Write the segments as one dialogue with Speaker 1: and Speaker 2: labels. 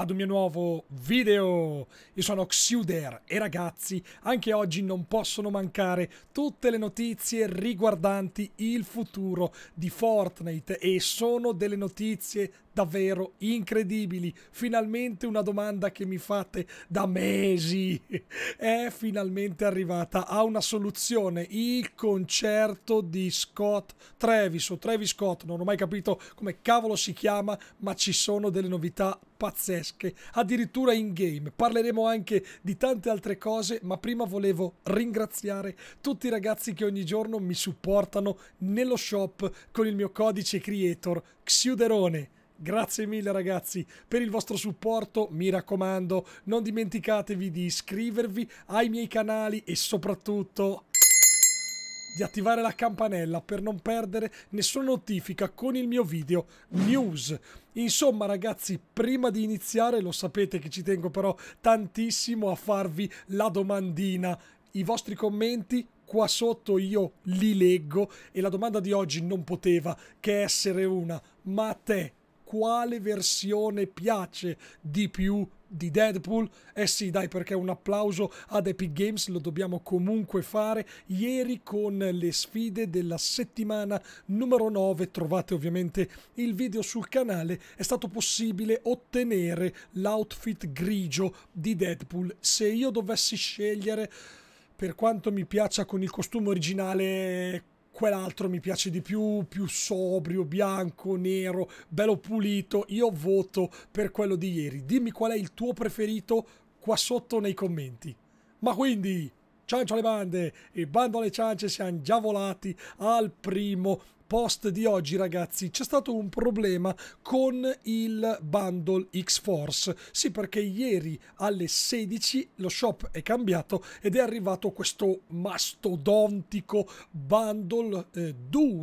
Speaker 1: ad un mio nuovo video. Io sono Xuder e ragazzi, anche oggi non possono mancare tutte le notizie riguardanti il futuro di Fortnite e sono delle notizie davvero incredibili. Finalmente una domanda che mi fate da mesi è finalmente arrivata a una soluzione. Il concerto di Scott Travis o Travis Scott, non ho mai capito come cavolo si chiama, ma ci sono delle novità pazzesche, addirittura in game. Parleremo anche di tante altre cose, ma prima volevo ringraziare tutti i ragazzi che ogni giorno mi supportano nello shop con il mio codice creator Xiuderone. Grazie mille ragazzi per il vostro supporto, mi raccomando non dimenticatevi di iscrivervi ai miei canali e soprattutto di attivare la campanella per non perdere nessuna notifica con il mio video news. Insomma ragazzi, prima di iniziare, lo sapete che ci tengo però tantissimo a farvi la domandina. I vostri commenti qua sotto io li leggo e la domanda di oggi non poteva che essere una, ma a te quale versione piace di più di Deadpool? Eh sì, dai, perché un applauso ad Epic Games lo dobbiamo comunque fare. Ieri con le sfide della settimana numero 9, trovate ovviamente il video sul canale, è stato possibile ottenere l'outfit grigio di Deadpool. Se io dovessi scegliere per quanto mi piaccia con il costume originale quell'altro mi piace di più, più sobrio, bianco, nero, bello pulito. Io voto per quello di ieri. Dimmi qual è il tuo preferito qua sotto nei commenti. Ma quindi, ciancio alle bande e bando alle ciance, siamo già volati al primo post di oggi, ragazzi, c'è stato un problema con il bundle X-Force. Sì, perché ieri alle 16 lo shop è cambiato ed è arrivato questo mastodontico bundle, eh,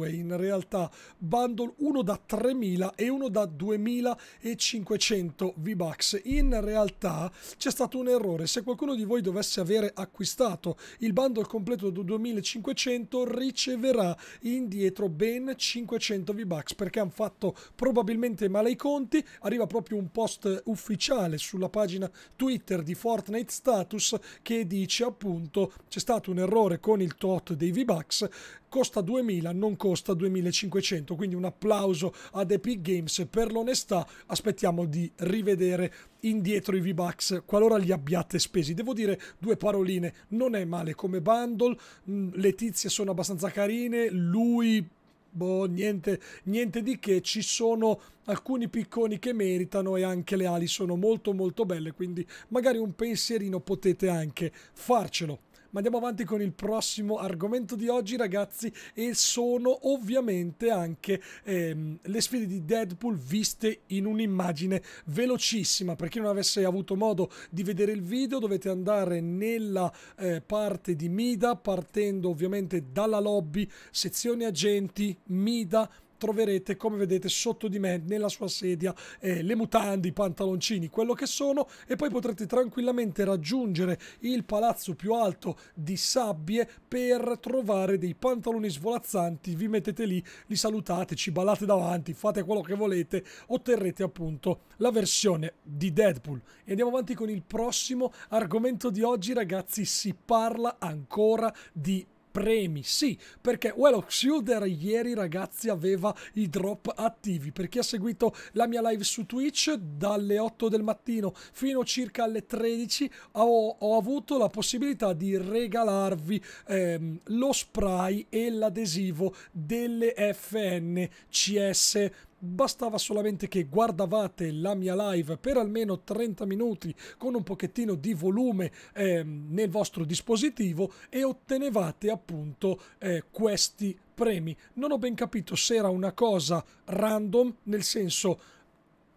Speaker 1: in realtà, bundle uno da 3.000 e uno da 2.500 V-Bucks. In realtà c'è stato un errore. Se qualcuno di voi dovesse avere acquistato il bundle completo da 2.500 riceverà indietro ben ben 500 V-Bucks perché hanno fatto probabilmente male i conti. Arriva proprio un post ufficiale sulla pagina Twitter di Fortnite Status che dice appunto c'è stato un errore con il tot dei V-Bucks costa 2000, non costa 2500. Quindi un applauso ad Epic Games per l'onestà. Aspettiamo di rivedere indietro i V-Bucks qualora li abbiate spesi. Devo dire due paroline, non è male come bundle, mm, le tizie sono abbastanza carine, lui boh, niente, niente di che, ci sono alcuni picconi che meritano e anche le ali sono molto molto belle, quindi magari un pensierino potete anche farcelo. Ma andiamo avanti con il prossimo argomento di oggi, ragazzi, e sono ovviamente anche ehm, le sfide di Deadpool viste in un'immagine velocissima. Per chi non avesse avuto modo di vedere il video, dovete andare nella eh, parte di Mida, partendo ovviamente dalla lobby, sezione agenti, Mida troverete, come vedete, sotto di me nella sua sedia eh, le mutande, i pantaloncini, quello che sono e poi potrete tranquillamente raggiungere il palazzo più alto di sabbie per trovare dei pantaloni svolazzanti, vi mettete lì, li salutate, ci ballate davanti, fate quello che volete, otterrete appunto la versione di Deadpool. E andiamo avanti con il prossimo argomento di oggi, ragazzi, si parla ancora di premi, sì, perché Well Shooter ieri ragazzi aveva i drop attivi, per chi ha seguito la mia live su Twitch dalle 8 del mattino fino circa alle 13 ho, ho avuto la possibilità di regalarvi ehm, lo spray e l'adesivo delle FNCS Bastava solamente che guardavate la mia live per almeno 30 minuti con un pochettino di volume eh, nel vostro dispositivo e ottenevate appunto eh, questi premi. Non ho ben capito se era una cosa random, nel senso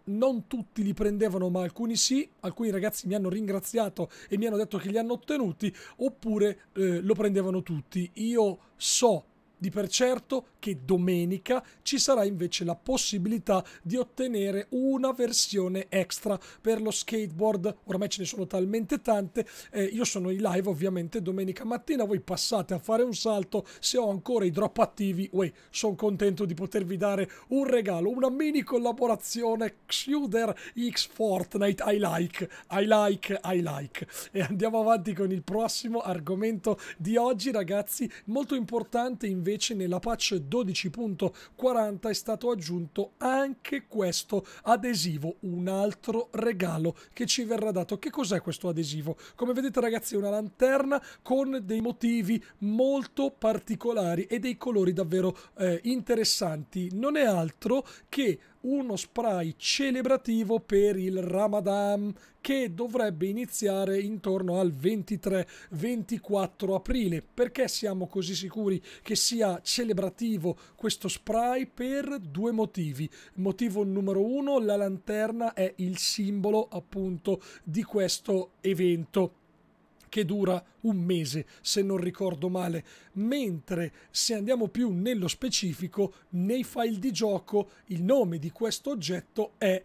Speaker 1: non tutti li prendevano, ma alcuni sì. Alcuni ragazzi mi hanno ringraziato e mi hanno detto che li hanno ottenuti, oppure eh, lo prendevano tutti. Io so di per certo che domenica ci sarà invece la possibilità di ottenere una versione extra per lo skateboard, ormai ce ne sono talmente tante, eh, io sono in live ovviamente domenica mattina, voi passate a fare un salto, se ho ancora i drop attivi, uè, sono contento di potervi dare un regalo, una mini collaborazione Xuder X Fortnite, I like, I like, I like. E andiamo avanti con il prossimo argomento di oggi ragazzi, molto importante invece invece nella patch 12.40 è stato aggiunto anche questo adesivo, un altro regalo che ci verrà dato. Che cos'è questo adesivo? Come vedete ragazzi è una lanterna con dei motivi molto particolari e dei colori davvero eh, interessanti. Non è altro che uno spray celebrativo per il Ramadan che dovrebbe iniziare intorno al 23-24 aprile. Perché siamo così sicuri che sia celebrativo questo spray? Per due motivi. Motivo numero uno, la lanterna è il simbolo appunto di questo evento che dura un mese, se non ricordo male, mentre se andiamo più nello specifico, nei file di gioco il nome di questo oggetto è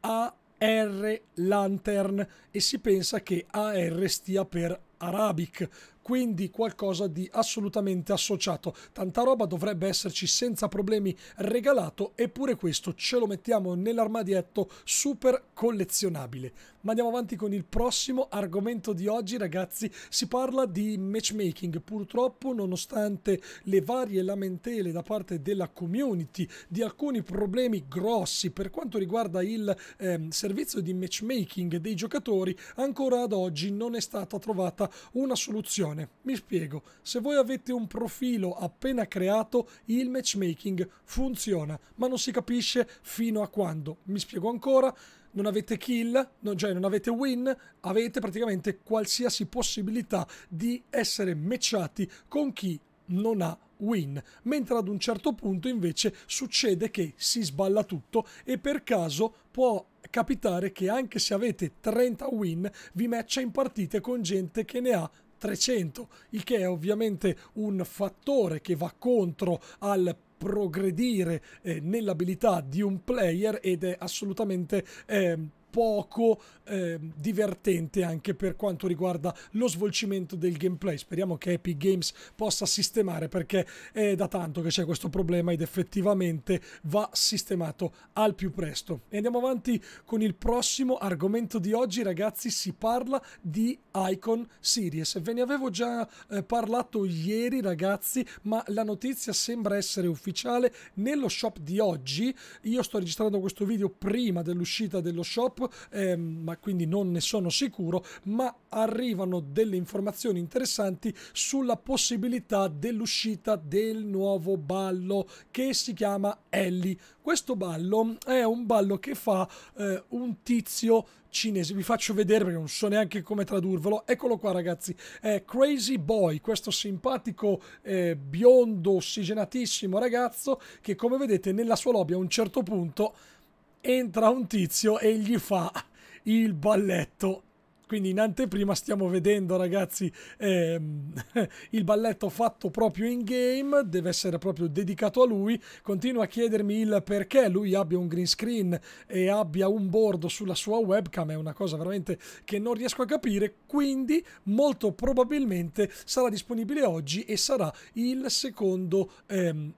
Speaker 1: AR Lantern e si pensa che AR stia per Arabic, quindi qualcosa di assolutamente associato. Tanta roba dovrebbe esserci senza problemi regalato, eppure questo ce lo mettiamo nell'armadietto super collezionabile. Ma andiamo avanti con il prossimo argomento di oggi, ragazzi. Si parla di matchmaking. Purtroppo, nonostante le varie lamentele da parte della community di alcuni problemi grossi per quanto riguarda il eh, servizio di matchmaking dei giocatori, ancora ad oggi non è stata trovata una soluzione situazione. Mi spiego, se voi avete un profilo appena creato, il matchmaking funziona, ma non si capisce fino a quando. Mi spiego ancora, non avete kill, non, cioè non avete win, avete praticamente qualsiasi possibilità di essere matchati con chi non ha win, mentre ad un certo punto invece succede che si sballa tutto e per caso può capitare che anche se avete 30 win vi matcha in partite con gente che ne ha 300, il che è ovviamente un fattore che va contro al progredire eh, nell'abilità di un player ed è assolutamente eh, poco eh, divertente anche per quanto riguarda lo svolgimento del gameplay. Speriamo che Epic Games possa sistemare perché è da tanto che c'è questo problema ed effettivamente va sistemato al più presto. E andiamo avanti con il prossimo argomento di oggi, ragazzi, si parla di Icon Series. Ve ne avevo già eh, parlato ieri, ragazzi, ma la notizia sembra essere ufficiale nello shop di oggi. Io sto registrando questo video prima dell'uscita dello shop Europe, ehm, ma quindi non ne sono sicuro, ma arrivano delle informazioni interessanti sulla possibilità dell'uscita del nuovo ballo che si chiama Ellie. Questo ballo è un ballo che fa eh, un tizio cinese. Vi faccio vedere perché non so neanche come tradurvelo. Eccolo qua, ragazzi. È Crazy Boy, questo simpatico eh, biondo ossigenatissimo ragazzo che, come vedete, nella sua lobby a un certo punto entra un tizio e gli fa il balletto quindi in anteprima stiamo vedendo ragazzi ehm, il balletto fatto proprio in game deve essere proprio dedicato a lui continua a chiedermi il perché lui abbia un green screen e abbia un bordo sulla sua webcam è una cosa veramente che non riesco a capire quindi molto probabilmente sarà disponibile oggi e sarà il secondo ehm,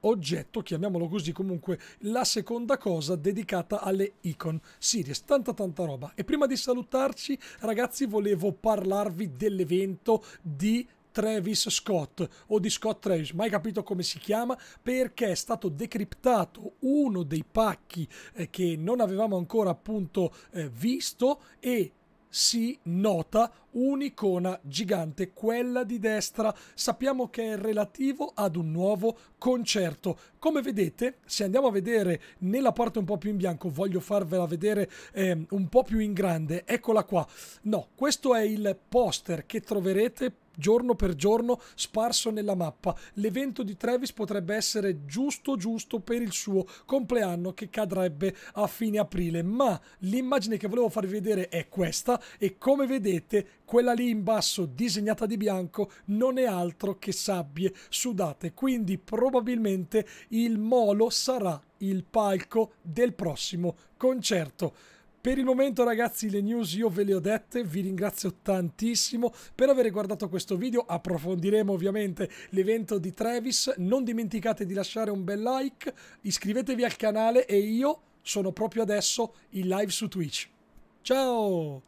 Speaker 1: oggetto, chiamiamolo così comunque, la seconda cosa dedicata alle icon series, tanta tanta roba. E prima di salutarci, ragazzi, volevo parlarvi dell'evento di Travis Scott o di Scott Travis, mai capito come si chiama, perché è stato decriptato uno dei pacchi eh, che non avevamo ancora appunto eh, visto e si nota un'icona gigante, quella di destra. Sappiamo che è relativo ad un nuovo concerto. Come vedete, se andiamo a vedere nella parte un po' più in bianco, voglio farvela vedere eh, un po' più in grande, eccola qua. No, questo è il poster che troverete giorno per giorno sparso nella mappa. L'evento di Travis potrebbe essere giusto giusto per il suo compleanno che cadrebbe a fine aprile, ma l'immagine che volevo farvi vedere è questa e come vedete quella lì in basso disegnata di bianco non è altro che sabbie sudate, quindi probabilmente il molo sarà il palco del prossimo concerto. Per il momento ragazzi le news io ve le ho dette, vi ringrazio tantissimo per aver guardato questo video, approfondiremo ovviamente l'evento di Travis, non dimenticate di lasciare un bel like, iscrivetevi al canale e io sono proprio adesso in live su Twitch. Ciao!